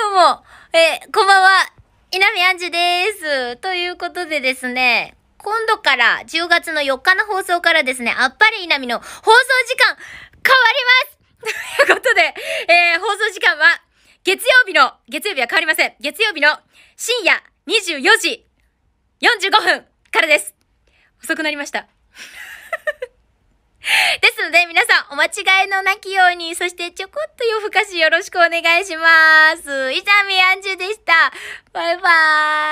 どうも、えこんばんは、稲見杏樹です。ということでですね、今度から10月の4日の放送からですね、あっぱれ稲見の放送時間、変わりますということで、えー、放送時間は、月曜日の、月曜日は変わりません。月曜日の深夜24時45分からです。遅くなりました。ので、皆さん、お間違いのなきように、そしてちょこっと夜更かしよろしくお願いします。いざみやんじゅでした。バイバーイ。